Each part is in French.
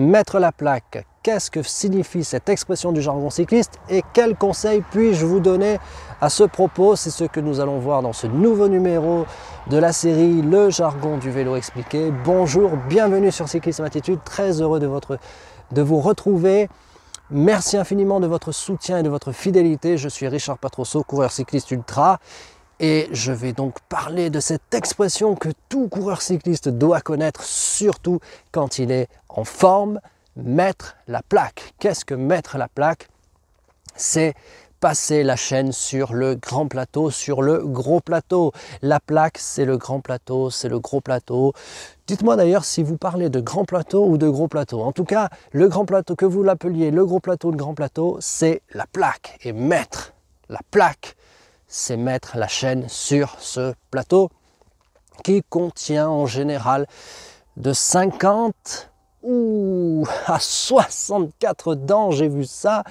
mettre la plaque. Qu'est-ce que signifie cette expression du jargon cycliste et quels conseils puis-je vous donner à ce propos C'est ce que nous allons voir dans ce nouveau numéro de la série Le jargon du vélo expliqué. Bonjour, bienvenue sur Cyclisme Attitude, très heureux de, votre, de vous retrouver. Merci infiniment de votre soutien et de votre fidélité. Je suis Richard Patrosso, coureur cycliste ultra. Et je vais donc parler de cette expression que tout coureur cycliste doit connaître, surtout quand il est en forme, mettre la plaque. Qu'est-ce que mettre la plaque C'est passer la chaîne sur le grand plateau, sur le gros plateau. La plaque, c'est le grand plateau, c'est le gros plateau. Dites-moi d'ailleurs si vous parlez de grand plateau ou de gros plateau. En tout cas, le grand plateau, que vous l'appeliez le gros plateau, le grand plateau, c'est la plaque. Et mettre la plaque, c'est mettre la chaîne sur ce plateau qui contient en général de 50 ou à 64 dents, j'ai vu ça,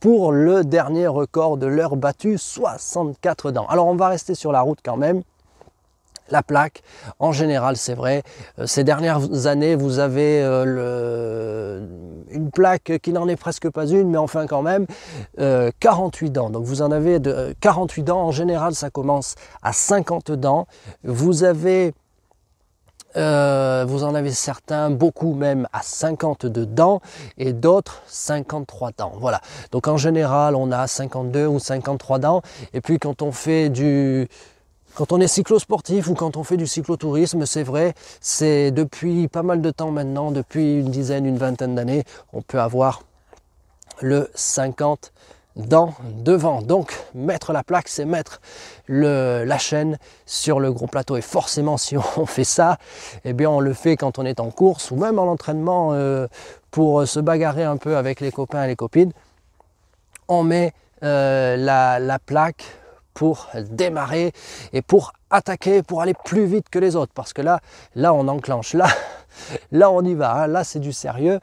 pour le dernier record de l'heure battue, 64 dents. Alors on va rester sur la route quand même. La plaque, en général, c'est vrai. Euh, ces dernières années, vous avez euh, le, une plaque qui n'en est presque pas une, mais enfin quand même, 48 euh, dents. Donc vous en avez de 48 euh, dents, en général ça commence à 50 dents. Vous avez... Euh, vous en avez certains, beaucoup même à 52 dents et d'autres 53 dents. Voilà. Donc en général, on a 52 ou 53 dents. Et puis quand on fait du, quand on est cyclosportif ou quand on fait du cyclotourisme, c'est vrai, c'est depuis pas mal de temps maintenant, depuis une dizaine, une vingtaine d'années, on peut avoir le 50 dans devant. Donc mettre la plaque, c'est mettre la chaîne sur le gros plateau. Et forcément, si on fait ça, eh bien on le fait quand on est en course ou même en entraînement euh, pour se bagarrer un peu avec les copains et les copines. On met euh, la plaque pour démarrer et pour attaquer, pour aller plus vite que les autres. Parce que là, là on enclenche, là, là on y va, hein. là c'est du sérieux.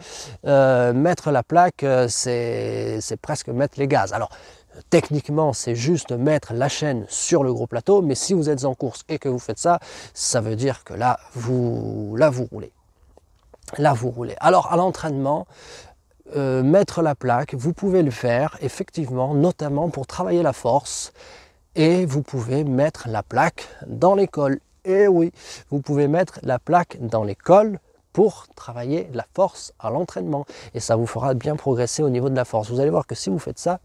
Euh, mettre la plaque, euh, c'est presque mettre les gaz. Alors techniquement, c'est juste mettre la chaîne sur le gros plateau, mais si vous êtes en course et que vous faites ça, ça veut dire que là, vous, là, vous roulez. Là, vous roulez. Alors, à l'entraînement, euh, mettre la plaque, vous pouvez le faire, effectivement, notamment pour travailler la force et vous pouvez mettre la plaque dans l'école. Et eh oui, vous pouvez mettre la plaque dans l'école pour travailler la force à l'entraînement. Et ça vous fera bien progresser au niveau de la force. Vous allez voir que si vous faites ça,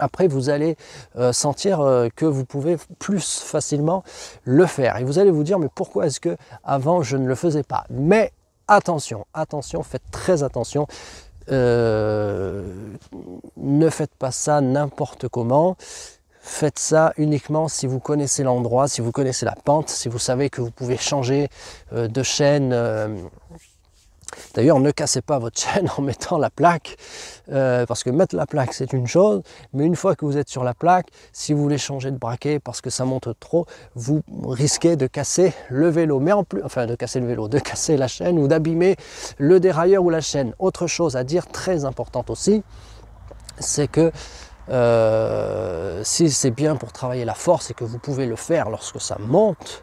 après, vous allez euh, sentir euh, que vous pouvez plus facilement le faire. Et vous allez vous dire, mais pourquoi est-ce que avant je ne le faisais pas Mais attention, attention, faites très attention. Euh, ne faites pas ça n'importe comment. Faites ça uniquement si vous connaissez l'endroit, si vous connaissez la pente, si vous savez que vous pouvez changer euh, de chaîne. Euh, d'ailleurs, ne cassez pas votre chaîne en mettant la plaque, euh, parce que mettre la plaque, c'est une chose, mais une fois que vous êtes sur la plaque, si vous voulez changer de braquet parce que ça monte trop, vous risquez de casser le vélo, mais en plus, enfin de casser le vélo, de casser la chaîne ou d'abîmer le dérailleur ou la chaîne. Autre chose à dire très importante aussi, c'est que euh, si c'est bien pour travailler la force et que vous pouvez le faire lorsque ça monte,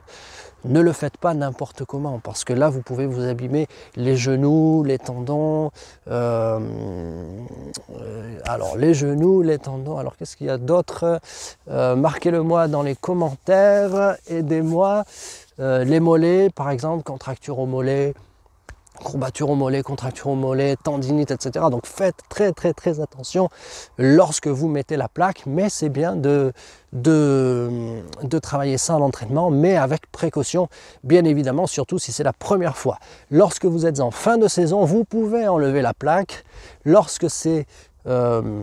ne le faites pas n'importe comment, parce que là, vous pouvez vous abîmer les genoux, les tendons. Euh, euh, alors, les genoux, les tendons. Alors, qu'est-ce qu'il y a d'autre Marquez-le-moi dans les commentaires. Aidez-moi. les mollets, par exemple, contracture au mollet courbature au mollet, contracture au mollet, tendinite, etc. Donc faites très très très attention lorsque vous mettez la plaque, mais c'est bien de, de, travailler ça à l'entraînement, mais avec précaution, bien évidemment, surtout si c'est la première fois. Lorsque vous êtes en fin de saison, vous pouvez enlever la plaque. Lorsque c'est... Euh,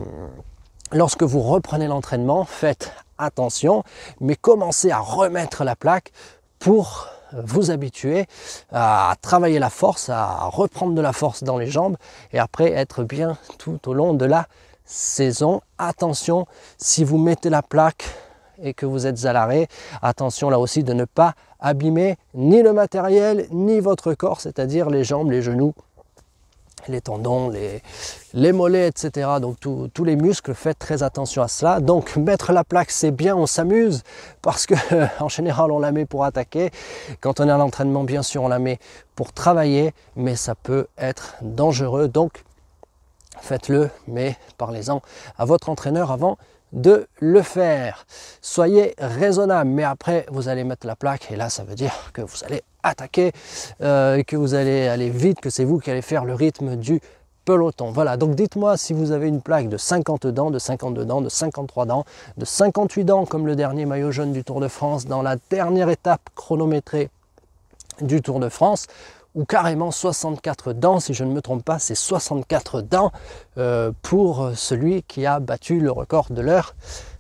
lorsque vous reprenez l'entraînement, faites attention, mais commencez à remettre la plaque pour vous habituer à travailler la force, à reprendre de la force dans les jambes et après être bien tout au long de la saison. Attention, si vous mettez la plaque et que vous êtes à l'arrêt, attention là aussi de ne pas abîmer ni le matériel ni votre corps, c'est-à-dire les jambes, les genoux, les tendons, les, mollets, etc. Donc tous les muscles, faites très attention à cela. Donc mettre la plaque, c'est bien, on s'amuse parce que en général on la met pour attaquer. Quand on est à l'entraînement, bien sûr, on la met pour travailler, mais ça peut être dangereux. Donc faites-le, mais parlez-en à votre entraîneur avant de le faire. Soyez raisonnable, mais après vous allez mettre la plaque et là ça veut dire que vous allez attaquer, euh, que vous allez aller vite, que c'est vous qui allez faire le rythme du peloton. Voilà, donc dites-moi si vous avez une plaque de 50 dents, de 52 dents, de 53 dents, de 58 dents comme le dernier maillot jaune du Tour de France dans la dernière étape chronométrée du Tour de France ou carrément 64 dents, si je ne me trompe pas, c'est 64 dents euh, pour celui qui a battu le record de l'heure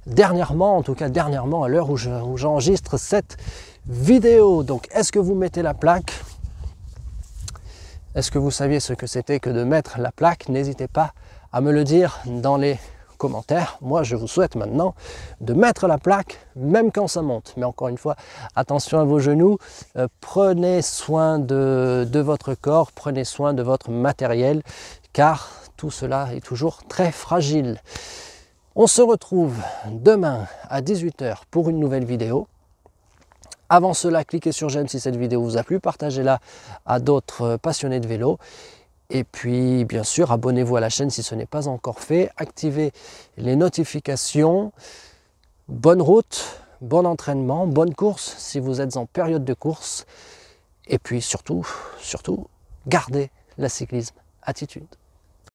dernièrement, en tout cas dernièrement à l'heure où j'enregistre cette vidéo. Donc est-ce que vous mettez la plaque Est-ce que vous saviez ce que c'était que de mettre la plaque N'hésitez pas à me le dire dans les commentaires Moi, je vous souhaite maintenant de mettre la plaque, même quand ça monte. Mais encore une fois, attention à vos genoux, euh, prenez soin de, de votre corps, prenez soin de votre matériel, car tout cela est toujours très fragile. On se retrouve demain à 18h pour une nouvelle vidéo. Avant cela, cliquez sur j'aime si cette vidéo vous a plu, partagez-la à d'autres passionnés de vélo et puis, bien sûr, abonnez-vous à la chaîne si ce n'est pas encore fait. Activez les notifications. Bonne route, bon entraînement, bonne course si vous êtes en période de course. Et puis surtout, surtout, gardez la cyclisme attitude.